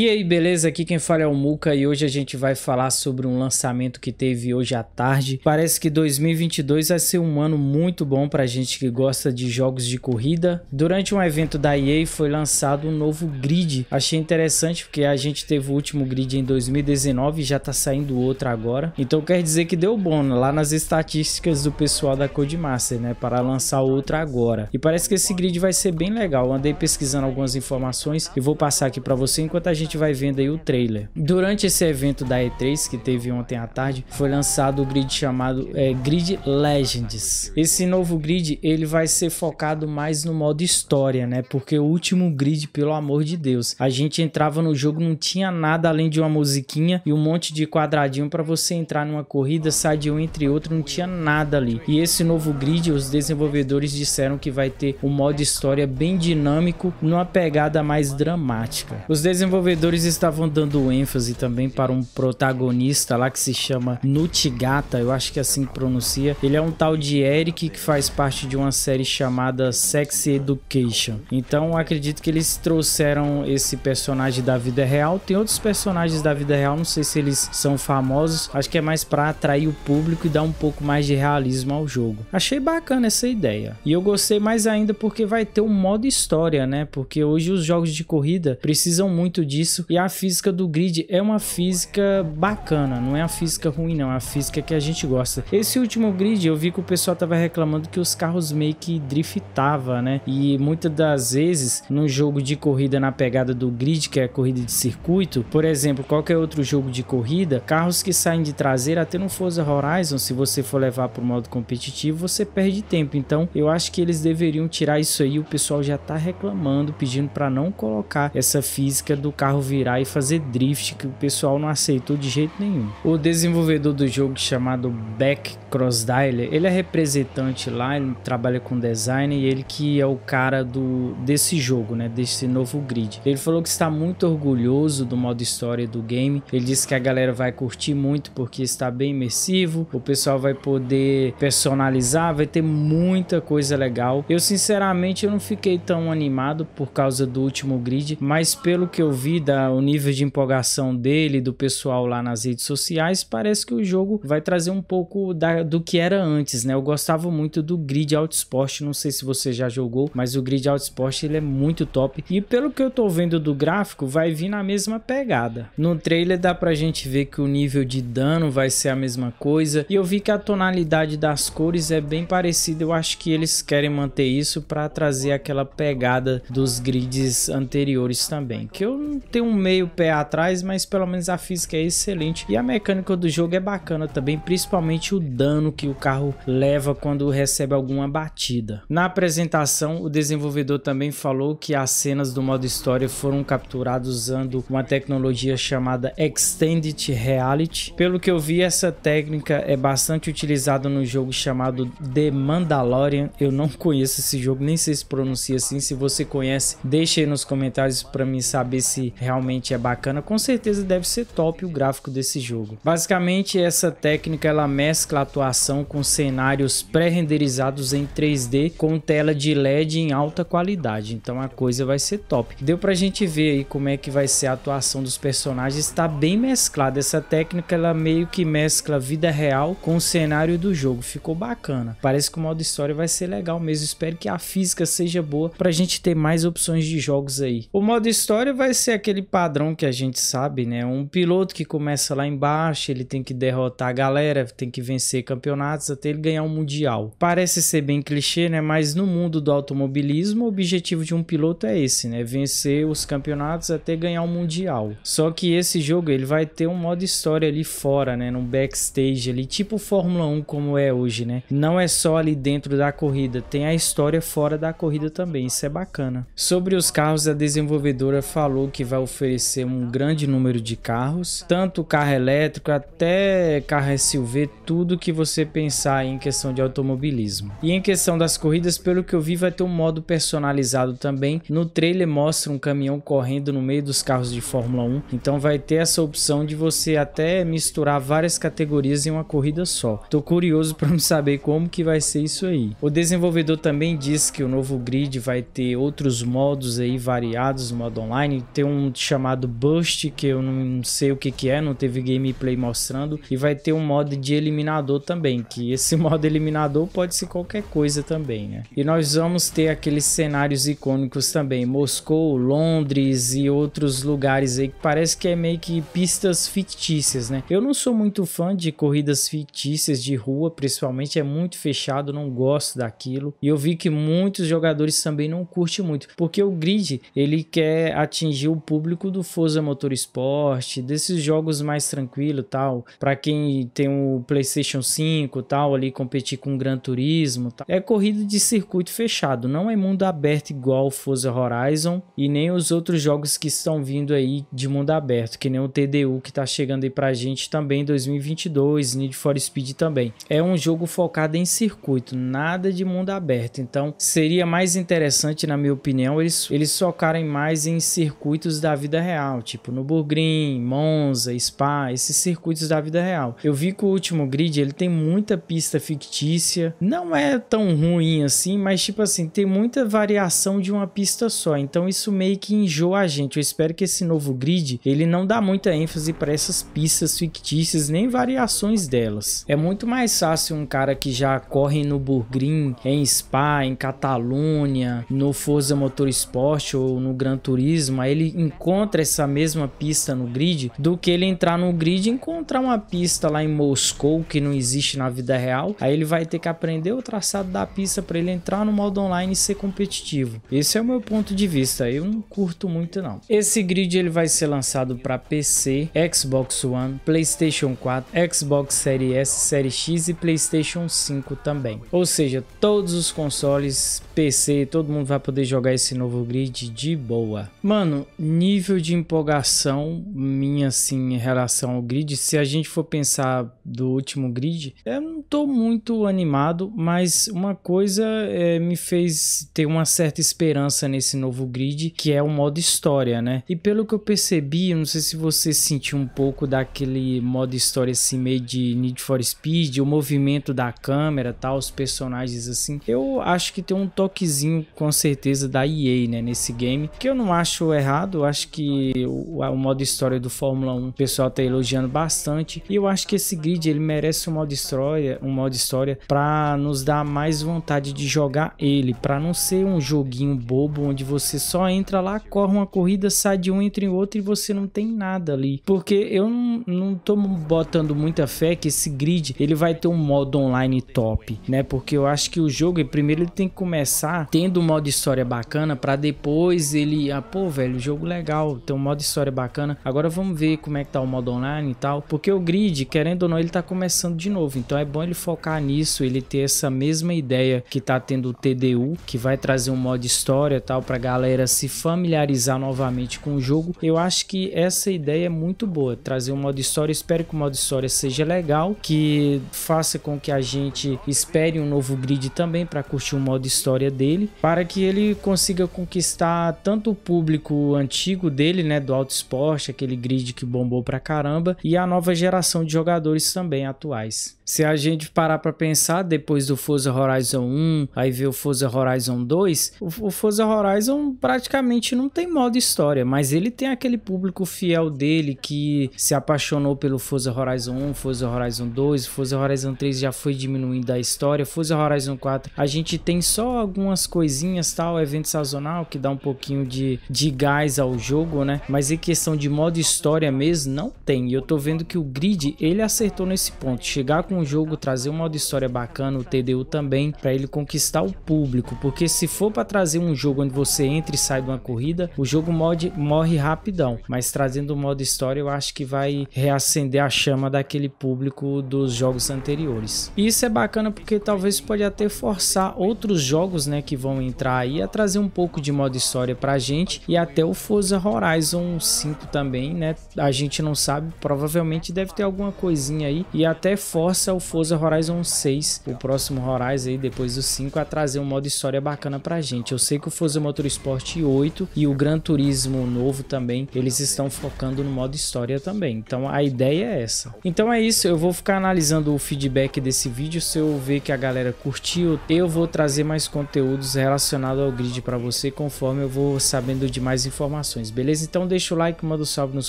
E aí, beleza? Aqui quem fala é o Muca e hoje a gente vai falar sobre um lançamento que teve hoje à tarde. Parece que 2022 vai ser um ano muito bom pra gente que gosta de jogos de corrida. Durante um evento da EA foi lançado um novo grid. Achei interessante porque a gente teve o último grid em 2019 e já tá saindo outro agora. Então quer dizer que deu bom né? lá nas estatísticas do pessoal da Codemaster, né? Para lançar outro agora. E parece que esse grid vai ser bem legal. andei pesquisando algumas informações e vou passar aqui para você enquanto a gente gente vai vendo aí o trailer. Durante esse evento da E3, que teve ontem à tarde, foi lançado o grid chamado é, Grid Legends. Esse novo grid, ele vai ser focado mais no modo história, né? Porque o último grid, pelo amor de Deus, a gente entrava no jogo, não tinha nada além de uma musiquinha e um monte de quadradinho para você entrar numa corrida, sair de um entre outro, não tinha nada ali. E esse novo grid, os desenvolvedores disseram que vai ter um modo história bem dinâmico, numa pegada mais dramática. Os desenvolvedores desenvolvedores estavam dando ênfase também para um protagonista lá que se chama Nutigata, eu acho que é assim que pronuncia. Ele é um tal de Eric que faz parte de uma série chamada Sex Education. Então acredito que eles trouxeram esse personagem da vida real. Tem outros personagens da vida real, não sei se eles são famosos. Acho que é mais para atrair o público e dar um pouco mais de realismo ao jogo. Achei bacana essa ideia. E eu gostei mais ainda porque vai ter um modo história, né? Porque hoje os jogos de corrida precisam muito de disso. E a física do grid é uma física bacana, não é a física ruim não, é a física que a gente gosta. Esse último grid eu vi que o pessoal tava reclamando que os carros meio que driftava, né? E muitas das vezes no jogo de corrida na pegada do grid, que é corrida de circuito, por exemplo, qualquer outro jogo de corrida, carros que saem de traseira até no Forza Horizon, se você for levar para o modo competitivo, você perde tempo. Então, eu acho que eles deveriam tirar isso aí, o pessoal já tá reclamando, pedindo para não colocar essa física do carro carro virar e fazer drift que o pessoal não aceitou de jeito nenhum. O desenvolvedor do jogo chamado Beck Crossdale, ele é representante lá, ele trabalha com design e ele que é o cara do desse jogo, né, desse novo grid. Ele falou que está muito orgulhoso do modo história do game. Ele disse que a galera vai curtir muito porque está bem imersivo, o pessoal vai poder personalizar, vai ter muita coisa legal. Eu sinceramente eu não fiquei tão animado por causa do último grid, mas pelo que eu vi torcida, o nível de empolgação dele, do pessoal lá nas redes sociais, parece que o jogo vai trazer um pouco da, do que era antes, né? Eu gostava muito do Grid Autosport, não sei se você já jogou, mas o Grid Autosport ele é muito top. E pelo que eu tô vendo do gráfico, vai vir na mesma pegada. No trailer dá pra gente ver que o nível de dano vai ser a mesma coisa. E eu vi que a tonalidade das cores é bem parecida. Eu acho que eles querem manter isso para trazer aquela pegada dos grids anteriores também. Que eu tem um meio pé atrás, mas pelo menos a física é excelente. E a mecânica do jogo é bacana também, principalmente o dano que o carro leva quando recebe alguma batida. Na apresentação, o desenvolvedor também falou que as cenas do modo história foram capturadas usando uma tecnologia chamada Extended Reality. Pelo que eu vi, essa técnica é bastante utilizada no jogo chamado The Mandalorian. Eu não conheço esse jogo, nem sei se pronuncia assim. Se você conhece, deixe aí nos comentários para mim saber se realmente é bacana, com certeza deve ser top o gráfico desse jogo. Basicamente essa técnica ela mescla a atuação com cenários pré-renderizados em 3D com tela de LED em alta qualidade, então a coisa vai ser top. Deu pra gente ver aí como é que vai ser a atuação dos personagens, está bem mesclada, essa técnica ela meio que mescla vida real com o cenário do jogo, ficou bacana. Parece que o modo história vai ser legal mesmo, espero que a física seja boa pra gente ter mais opções de jogos aí. O modo história vai ser aquele aquele padrão que a gente sabe, né? Um piloto que começa lá embaixo, ele tem que derrotar a galera, tem que vencer campeonatos até ele ganhar um mundial. Parece ser bem clichê, né? Mas no mundo do automobilismo, o objetivo de um piloto é esse, né? Vencer os campeonatos até ganhar um mundial. Só que esse jogo ele vai ter um modo história ali fora, né? Num backstage ali, tipo Fórmula 1 como é hoje, né? Não é só ali dentro da corrida, tem a história fora da corrida também. Isso é bacana. Sobre os carros, a desenvolvedora falou que vai vai oferecer um grande número de carros, tanto carro elétrico até carro SUV, tudo que você pensar em questão de automobilismo. E em questão das corridas, pelo que eu vi, vai ter um modo personalizado também. No trailer mostra um caminhão correndo no meio dos carros de Fórmula 1, então vai ter essa opção de você até misturar várias categorias em uma corrida só. Tô curioso para me saber como que vai ser isso aí. O desenvolvedor também disse que o novo grid vai ter outros modos aí variados, modo online, ter um chamado Burst, que eu não sei o que, que é, não teve gameplay mostrando. E vai ter um modo de eliminador também, que esse modo eliminador pode ser qualquer coisa também, né? E nós vamos ter aqueles cenários icônicos também, Moscou, Londres e outros lugares aí que parece que é meio que pistas fictícias, né? Eu não sou muito fã de corridas fictícias de rua, principalmente é muito fechado, não gosto daquilo. E eu vi que muitos jogadores também não curtem muito, porque o grid ele quer atingir o público do Forza Motorsport, desses jogos mais tranquilo tal, para quem tem o PlayStation 5 tal, ali competir com o Gran Turismo, tal. é corrida de circuito fechado, não é mundo aberto igual o Forza Horizon e nem os outros jogos que estão vindo aí de mundo aberto, que nem o TDU que tá chegando aí pra gente também em 2022, Need for Speed também. É um jogo focado em circuito, nada de mundo aberto, então seria mais interessante na minha opinião eles eles focarem mais em circuitos circuitos da vida real, tipo no Burgrim, Monza, Spa, esses circuitos da vida real. Eu vi que o último grid ele tem muita pista fictícia, não é tão ruim assim, mas tipo assim tem muita variação de uma pista só. Então isso meio que enjoa a gente. Eu espero que esse novo grid ele não dá muita ênfase para essas pistas fictícias nem variações delas. É muito mais fácil um cara que já corre no Burgrim, em Spa, em Catalunha, no Forza Motorsport ou no Gran Turismo, aí ele encontra essa mesma pista no grid do que ele entrar no grid e encontrar uma pista lá em Moscou que não existe na vida real. Aí ele vai ter que aprender o traçado da pista para ele entrar no modo online e ser competitivo. Esse é o meu ponto de vista. Eu não curto muito não. Esse grid ele vai ser lançado para PC, Xbox One, PlayStation 4, Xbox Series S, Series X e PlayStation 5 também. Ou seja, todos os consoles, PC, todo mundo vai poder jogar esse novo grid de boa. Mano, nível de empolgação minha, assim, em relação ao grid, se a gente for pensar do último grid, eu não tô muito animado, mas uma coisa é, me fez ter uma certa esperança nesse novo grid, que é o modo história, né? E pelo que eu percebi, não sei se você sentiu um pouco daquele modo história, assim, meio de Need for Speed, o movimento da câmera, tal, tá, os personagens, assim. Eu acho que tem um toquezinho, com certeza, da EA, né, nesse game, que eu não acho errado, acho que o, o modo história do Fórmula 1 o pessoal tá elogiando bastante. E eu acho que esse grid ele merece um modo história, um modo história para nos dar mais vontade de jogar ele, para não ser um joguinho bobo onde você só entra lá, corre uma corrida, sai de um entra em outro e você não tem nada ali. Porque eu não, não tô botando muita fé que esse grid ele vai ter um modo online top, né? Porque eu acho que o jogo primeiro ele tem que começar tendo um modo história bacana para depois ele, ah, pô, velho, o jogo legal legal, tem um modo história bacana. Agora vamos ver como é que tá o modo online e tal, porque o grid, querendo ou não, ele tá começando de novo, então é bom ele focar nisso, ele ter essa mesma ideia que tá tendo o TDU, que vai trazer um modo história e tal pra galera se familiarizar novamente com o jogo. Eu acho que essa ideia é muito boa, trazer um modo história, espero que o modo história seja legal, que faça com que a gente espere um novo grid também para curtir o modo história dele, para que ele consiga conquistar tanto o público antigo antigo dele, né, do Auto esporte aquele grid que bombou pra caramba, e a nova geração de jogadores também atuais. Se a gente parar para pensar, depois do Forza Horizon 1, aí ver o Forza Horizon 2, o Forza Horizon praticamente não tem modo história, mas ele tem aquele público fiel dele que se apaixonou pelo Forza Horizon 1, Forza Horizon 2, Forza Horizon 3 já foi diminuindo a história, Forza Horizon 4, a gente tem só algumas coisinhas, tal, evento sazonal que dá um pouquinho de, de gás ao jogo, né? Mas em questão de modo história mesmo, não tem. E eu tô vendo que o Grid, ele acertou nesse ponto. Chegar com o jogo, trazer um modo história bacana, o TDU também, para ele conquistar o público. Porque se for para trazer um jogo onde você entra e sai de uma corrida, o jogo mod, morre rapidão. Mas trazendo o modo história, eu acho que vai reacender a chama daquele público dos jogos anteriores. E isso é bacana porque talvez pode até forçar outros jogos, né, que vão entrar aí a trazer um pouco de modo história pra gente e até o For Forza Horizon 5 também, né? A gente não sabe, provavelmente deve ter alguma coisinha aí e até força o Forza Horizon 6, o próximo Horizon aí depois do 5 a trazer um modo história bacana pra gente. Eu sei que o Forza Motorsport 8 e o Gran Turismo novo também, eles estão focando no modo história também. Então a ideia é essa. Então é isso, eu vou ficar analisando o feedback desse vídeo, se eu ver que a galera curtiu, eu vou trazer mais conteúdos relacionados ao grid para você conforme eu vou sabendo de mais informações informações, beleza? Então deixa o like, manda um salve nos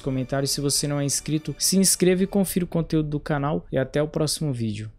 comentários. Se você não é inscrito, se inscreva e confira o conteúdo do canal. E até o próximo vídeo.